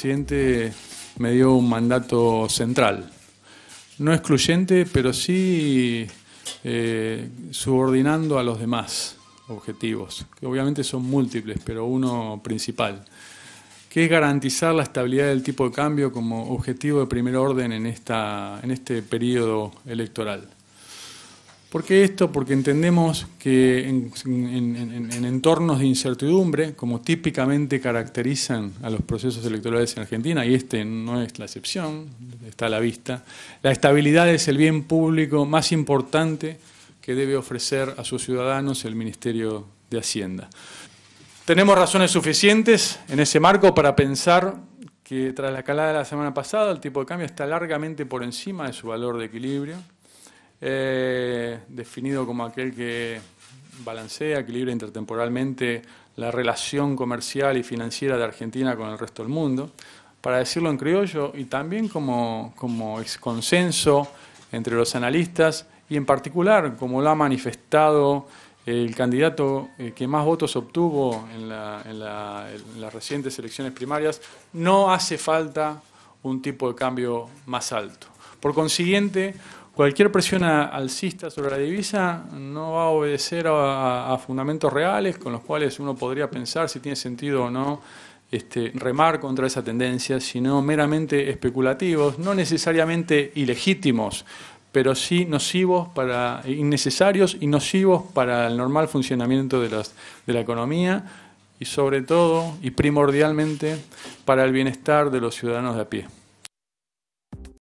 presidente me dio un mandato central, no excluyente, pero sí eh, subordinando a los demás objetivos, que obviamente son múltiples, pero uno principal, que es garantizar la estabilidad del tipo de cambio como objetivo de primer orden en, esta, en este periodo electoral. ¿Por qué esto? Porque entendemos que en, entornos de incertidumbre, como típicamente caracterizan a los procesos electorales en Argentina, y este no es la excepción, está a la vista, la estabilidad es el bien público más importante que debe ofrecer a sus ciudadanos el Ministerio de Hacienda. Tenemos razones suficientes en ese marco para pensar que tras la calada de la semana pasada el tipo de cambio está largamente por encima de su valor de equilibrio. Eh, definido como aquel que balancea, equilibra intertemporalmente la relación comercial y financiera de Argentina con el resto del mundo, para decirlo en criollo, y también como, como ex consenso entre los analistas y en particular como lo ha manifestado el candidato eh, que más votos obtuvo en las recientes elecciones primarias, no hace falta un tipo de cambio más alto. Por consiguiente, Cualquier presión alcista sobre la divisa no va a obedecer a, fundamentos reales con los cuales uno podría pensar si tiene sentido o no este, remar contra esa tendencia, sino meramente especulativos, no necesariamente ilegítimos, pero sí nocivos para innecesarios y nocivos para el normal funcionamiento de, de la economía y sobre todo y primordialmente para el bienestar de los ciudadanos de a pie.